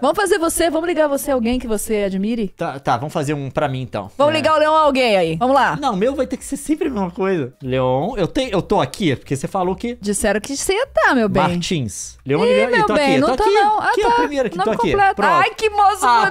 Vamos fazer você, vamos ligar você a alguém que você admire? Tá, tá, vamos fazer um pra mim então. Vamos é. ligar o Leon a alguém aí. Vamos lá. Não, meu vai ter que ser sempre a mesma coisa. Leon, eu, te, eu tô aqui, é porque você falou que. Disseram que você ia tá, meu bem. Martins. Leon, Ih, meu eu tô bem, aqui, não tô, tô aqui. não. Ah, aqui é tá. é o primeiro que tô aqui. Completo. Ai, que moço ah, bonito,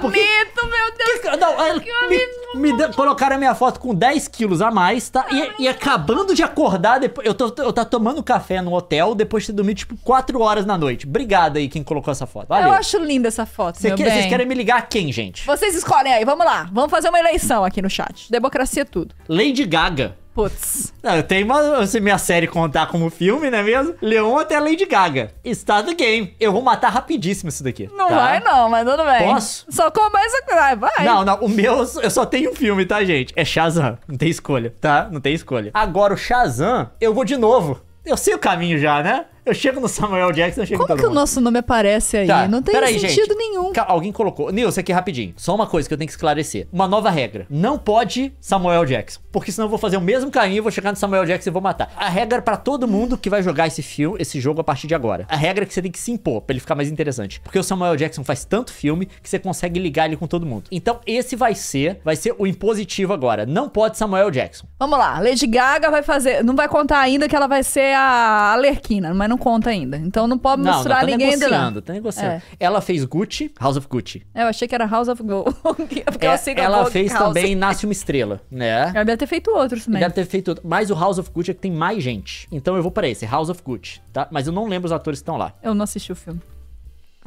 porque... meu Deus. Que... Não, é, que homem me de... colocaram a minha foto com 10 quilos a mais, tá? E, e acabando de acordar, depois, eu, tô, eu tá tomando café no hotel depois de ter dormido, tipo, 4 horas na noite. Obrigada aí quem colocou essa foto. Valeu. Eu acho linda essa foto, meu que... Vocês querem me ligar a quem, gente? Vocês escolhem aí, vamos lá. Vamos fazer uma eleição aqui no chat. Democracia é tudo. Lady Gaga. Putz. Não, tem uma. Se minha série contar como filme, não é mesmo? Leon até Lady Gaga. Está do game. Eu vou matar rapidíssimo isso daqui. Não tá? vai, não, mas tudo bem. Posso? Só começa. Vai, ah, vai. Não, não. O meu. Eu só tenho um filme, tá, gente? É Shazam. Não tem escolha, tá? Não tem escolha. Agora o Shazam, eu vou de novo. Eu sei o caminho já, né? Eu chego no Samuel Jackson, eu chego Como que o nosso nome aparece aí? Tá. Não tem Peraí, sentido gente. nenhum. Cal alguém colocou. Nilce aqui rapidinho. Só uma coisa que eu tenho que esclarecer. Uma nova regra. Não pode Samuel Jackson. Porque senão eu vou fazer o mesmo caminho, vou chegar no Samuel Jackson e vou matar. A regra para é pra todo mundo que vai jogar esse filme, esse jogo a partir de agora. A regra é que você tem que se impor pra ele ficar mais interessante. Porque o Samuel Jackson faz tanto filme que você consegue ligar ele com todo mundo. Então esse vai ser, vai ser o impositivo agora. Não pode Samuel Jackson. Vamos lá. Lady Gaga vai fazer. Não vai contar ainda que ela vai ser a Lerquina, mas não conta ainda. Então não pode não, mostrar não, tá ninguém negociando, Tá negociando. É. Ela fez Gucci, House of Gucci. É, eu achei que era House of Gold. porque é, eu sei que ela fez House. também Nasce uma Estrela, né? Ela deve ter feito outros também. Deve ter feito outro. Mas o House of Gucci é que tem mais gente. Então eu vou para esse, House of Gucci, tá? Mas eu não lembro os atores que estão lá. Eu não assisti o filme.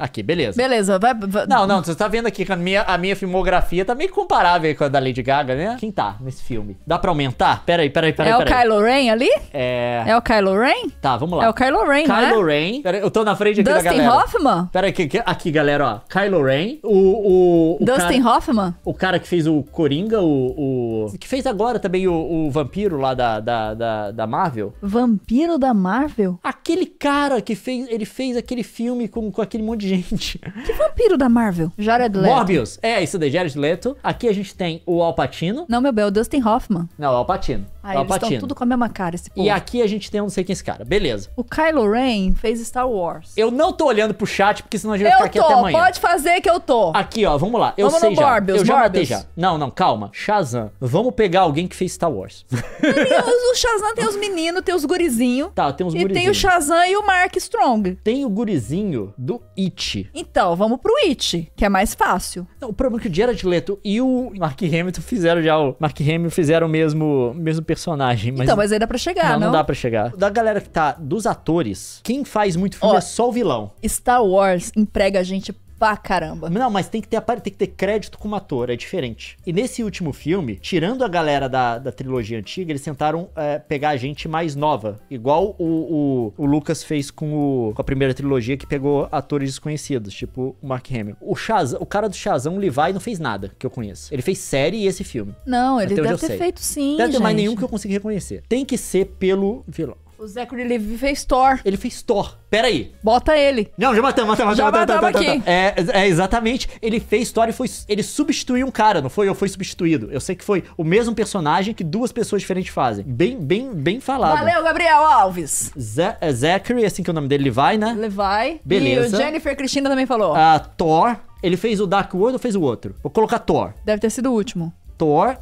Aqui, beleza. Beleza, vai. vai... Não, não, você tá vendo aqui que a minha, a minha filmografia tá meio comparável com a da Lady Gaga, né? Quem tá nesse filme? Dá pra aumentar? Peraí, peraí, peraí. É o Kylo Ren ali? É. É o Kylo Ren? Tá, vamos lá. É o Kylo Ren, né? Kylo Ren. eu tô na frente aqui Dustin da galera. Dustin Hoffman? Peraí, aqui, aqui, galera, ó. Kylo Ren. O. o, o Dustin cara, Hoffman? O cara que fez o Coringa, o. o que fez agora também o, o vampiro lá da, da, da, da Marvel. Vampiro da Marvel? Aquele cara que fez. Ele fez aquele filme com, com aquele monte de gente. Que vampiro da Marvel? Jared Leto. Morbius. É, isso daí, Jared Leto. Aqui a gente tem o Alpatino. Não, meu bem, é o Dustin Hoffman. Não, é o Alpatino. Aí eles estão tudo com a mesma cara, esse povo. E aqui a gente tem um não sei quem é esse cara. Beleza. O Kylo Ren fez Star Wars. Eu não tô olhando pro chat, porque senão a gente vai ficar aqui tô, até amanhã. Pode fazer que eu tô. Aqui, ó, vamos lá. Eu vamos sei no já. Morbius, eu já Morbius. já. Não, não, calma. Shazam. Vamos pegar alguém que fez Star Wars. o Shazam tem os meninos, tem os gurizinhos. Tá, tem os gurizinhos. E tem o Shazam e o Mark Strong. Tem o gurizinho do It. Então, vamos pro It, que é mais fácil. Não, o problema é que o Jared Leto e o Mark Hamilton fizeram já o... Mark Hamill fizeram o mesmo, mesmo personagem. Mas então, mas aí dá pra chegar, não? Não, não dá pra chegar. Da galera que tá, dos atores, quem faz muito filme Ó, é só o vilão. Star Wars emprega a gente pra caramba. Não, mas tem que ter tem que ter crédito como ator, é diferente. E nesse último filme, tirando a galera da, da trilogia antiga, eles tentaram é, pegar a gente mais nova. Igual o, o, o Lucas fez com, o, com a primeira trilogia que pegou atores desconhecidos, tipo o Mark Hamill. O, o cara do Shazam, o Levi, não fez nada que eu conheço. Ele fez série e esse filme. Não, ele deve ter sei. feito sim. Deve ter mais nenhum que eu consiga reconhecer. Tem que ser pelo vilão. O Zachary Levi fez Thor. Ele fez Thor. Pera aí. Bota ele. Não, já matamos, matamos, já matamos. matamos, matamos, é, é, exatamente. Ele fez Thor e foi, ele substituiu um cara, não foi? Ou foi substituído? Eu sei que foi o mesmo personagem que duas pessoas diferentes fazem. Bem, bem, bem falado. Valeu, Gabriel Alves. Z é Zachary, assim que é o nome dele, vai, né? Levi. Beleza. E o Jennifer Cristina também falou. Ah, Thor. Ele fez o Dark World ou fez o outro? Vou colocar Thor. Deve ter sido o último. Thor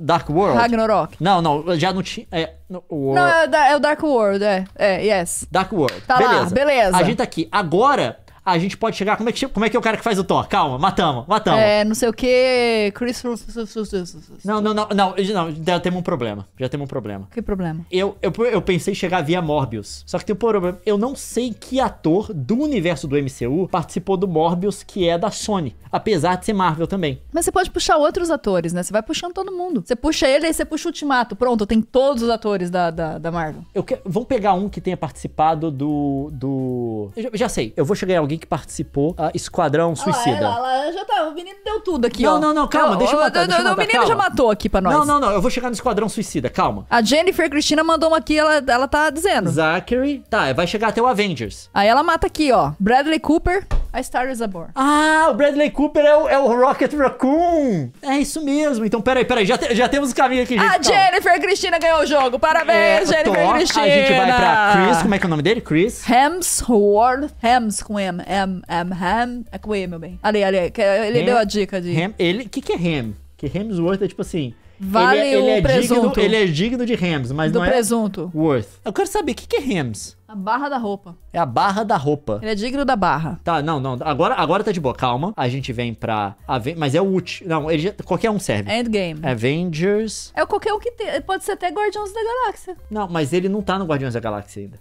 Dark World? Ragnarok. Não, não, já não tinha. É, é, o... Não, é, o Dark World, é. É, yes. Dark World. Tá beleza. lá, beleza. A gente tá aqui. Agora, a gente pode chegar. Como é que, como é, que é o cara que faz o Thor? Calma, matamos, matamos. É, não sei o que. Chris. Não, não, não, não, não, já temos um problema. Já temos um problema. Que problema? Eu, eu, eu pensei em chegar via Morbius. Só que tem um problema. Eu não sei que ator do universo do MCU participou do Morbius, que é da Sony. Apesar de ser Marvel também. Mas você pode puxar outros atores, né? Você vai puxando todo mundo. Você puxa ele, aí você puxa o Ultimato. Pronto, tem todos os atores da, da, da Marvel. Eu que... Vamos pegar um que tenha participado do. do... Eu já, já sei. Eu vou chegar em alguém que participou, a Esquadrão ah Suicida. Ah, já tá, o menino deu tudo aqui, não, ó. Não, não, calma, não, deixa eu matar, deixa eu matar, O menino calma. já matou aqui pra nós. Não, não, não, eu vou chegar no Esquadrão Suicida, calma. A Jennifer Cristina mandou uma aqui, ela, ela tá dizendo. Zachary, tá, vai chegar até o Avengers. Aí ela mata aqui, ó, Bradley Cooper, A Star Is a Born. Ah, o Bradley Cooper é o, é o Rocket Raccoon. É isso mesmo, então peraí, peraí, já, te, já temos o caminho aqui, gente. A calma. Jennifer Cristina ganhou o jogo, parabéns, é, Jennifer top. Cristina. Ah, a gente vai pra Chris, como é que é o nome dele? Chris? Hemsworth, Hems com M ham, ham, ham, É com E, meu bem. Ali, ali. Ele ham, deu a dica de. Ham, ele, que, que é ham? Que Hemsworth é tipo assim. É- vale ele, ele o é presunto. Digno, ele é digno de Hems, mas Do não presunto. é... presunto. Worth. Eu quero saber, o que, que é Hems? A barra da roupa. É a barra da roupa. Ele é digno da barra. Tá, não, não. Agora, agora tá de boa. Calma. A gente vem pra... Aven mas é o último. Não, ele já... qualquer um serve. Endgame. Avengers... É qualquer um que tem. Pode ser até Guardiões da Galáxia. Não, mas ele não tá no Guardiões da Galáxia ainda.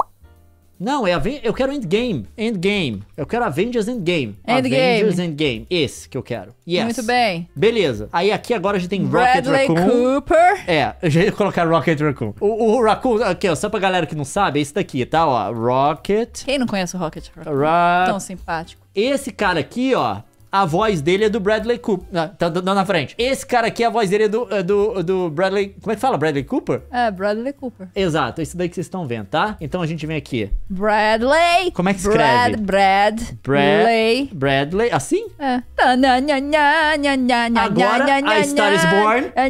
Não, é Aven eu quero Endgame. Endgame. Eu quero Avengers Endgame. Endgame. Avengers Endgame. Esse que eu quero. Yes. Muito bem. Beleza. Aí aqui agora a gente tem Bradley Rocket Raccoon. Cooper. É, eu já ia colocar Rocket Raccoon. O, o Raccoon, aqui ó, só pra galera que não sabe, é esse daqui, tá? Ó, Rocket. Quem não conhece o Rocket Raccoon? Ra Tão simpático. Esse cara aqui, ó, a voz dele é do Bradley Cooper. Ah, tá dando tá, tá na frente. Esse cara aqui, a voz dele é do, é do, do Bradley. Como é que fala? Bradley Cooper? É, Bradley Cooper. Exato, isso daí que vocês estão vendo, tá? Então a gente vem aqui. Bradley! Como é que escreve? Brad, Brad. Bradley. Bradley, assim? É. Agora, a Star is Born. Ah.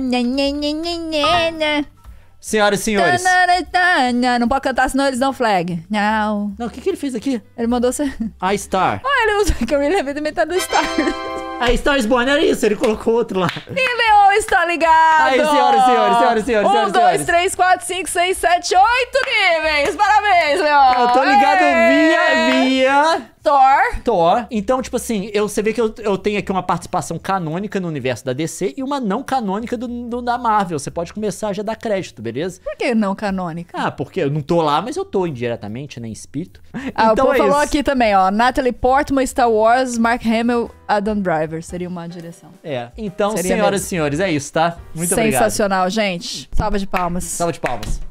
Senhoras e senhores. Não pode cantar, senão eles dão flag. Não. Não, o que, que ele fez aqui? Ele mandou ser. A Star. Ah, ele usou que eu me lembrei de metade tá do Star. A Star is Born era isso, ele colocou outro lá. Nível está ligado! Aí, senhoras e senhores, senhoras e senhores, Um, dois, três, quatro, cinco, seis, sete, oito níveis! Parabéns, Leon! Eu tô ligado via, via Thor. Thor. Então, tipo assim, eu, você vê que eu, eu tenho aqui uma participação canônica no universo da DC e uma não canônica do, do da Marvel. Você pode começar já a dar crédito, beleza? Por que não canônica? Ah, porque eu não tô lá, mas eu tô indiretamente, né? Em espírito. Ah, então, o Paul então é falou isso. aqui também, ó. Natalie Portman, Star Wars, Mark Hamill, Adam Driver. Seria uma direção. É. Então, Seria senhoras mesmo. e senhores, é isso, tá? Muito Sensacional, obrigado. Sensacional, gente. Salva de palmas. Salva de palmas.